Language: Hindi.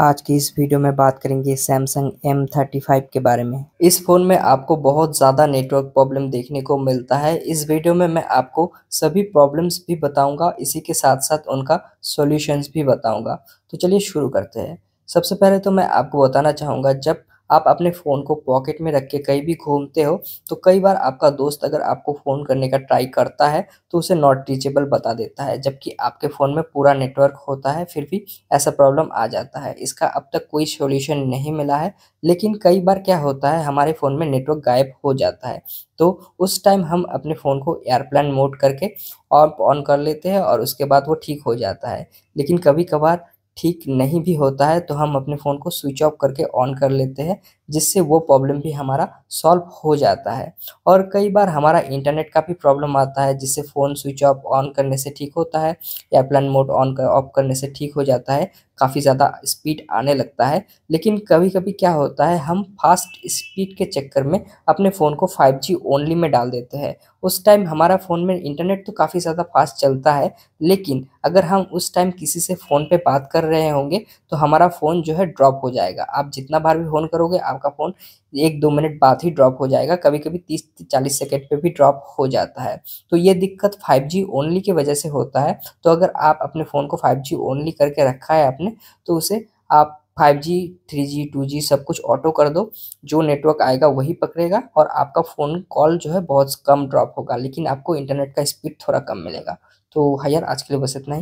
आज की इस वीडियो में बात करेंगे सैमसंग एम थर्टी फाइव के बारे में इस फ़ोन में आपको बहुत ज़्यादा नेटवर्क प्रॉब्लम देखने को मिलता है इस वीडियो में मैं आपको सभी प्रॉब्लम्स भी बताऊंगा इसी के साथ साथ उनका सॉल्यूशंस भी बताऊंगा तो चलिए शुरू करते हैं सबसे पहले तो मैं आपको बताना चाहूँगा जब आप अपने फ़ोन को पॉकेट में रख के कहीं भी घूमते हो तो कई बार आपका दोस्त अगर आपको फ़ोन करने का ट्राई करता है तो उसे नॉट रीचेबल बता देता है जबकि आपके फ़ोन में पूरा नेटवर्क होता है फिर भी ऐसा प्रॉब्लम आ जाता है इसका अब तक कोई सोल्यूशन नहीं मिला है लेकिन कई बार क्या होता है हमारे फ़ोन में नेटवर्क गायब हो जाता है तो उस टाइम हम अपने फ़ोन को एयरप्लान मोड करके ऑफ ऑन कर लेते हैं और उसके बाद वो ठीक हो जाता है लेकिन कभी कभार ठीक नहीं भी होता है तो हम अपने फ़ोन को स्विच ऑफ करके ऑन कर लेते हैं जिससे वो प्रॉब्लम भी हमारा सॉल्व हो जाता है और कई बार हमारा इंटरनेट का भी प्रॉब्लम आता है जिससे फ़ोन स्विच ऑफ ऑन करने से ठीक होता है या प्लान मोड ऑन कर ऑफ करने से ठीक हो जाता है काफ़ी ज़्यादा स्पीड आने लगता है लेकिन कभी कभी क्या होता है हम फास्ट स्पीड के चक्कर में अपने फ़ोन को 5G ओनली में डाल देते हैं उस टाइम हमारा फ़ोन में इंटरनेट तो काफ़ी ज़्यादा फास्ट चलता है लेकिन अगर हम उस टाइम किसी से फ़ोन पे बात कर रहे होंगे तो हमारा फ़ोन जो है ड्रॉप हो जाएगा आप जितना बार भी फ़ोन करोगे आप आपका फ़ोन एक दो मिनट बाद ही ड्रॉप हो जाएगा कभी कभी तीस चालीस सेकेंड पे भी ड्रॉप हो जाता है तो ये दिक्कत फाइव ओनली की वजह से होता है तो अगर आप अपने फ़ोन को फाइव ओनली करके रखा है आपने तो उसे आप 5G, 3G, 2G सब कुछ ऑटो कर दो जो नेटवर्क आएगा वही पकड़ेगा और आपका फ़ोन कॉल जो है बहुत कम ड्रॉप होगा लेकिन आपको इंटरनेट का स्पीड थोड़ा कम मिलेगा तो हाँ यार आज के लिए बस इतना ही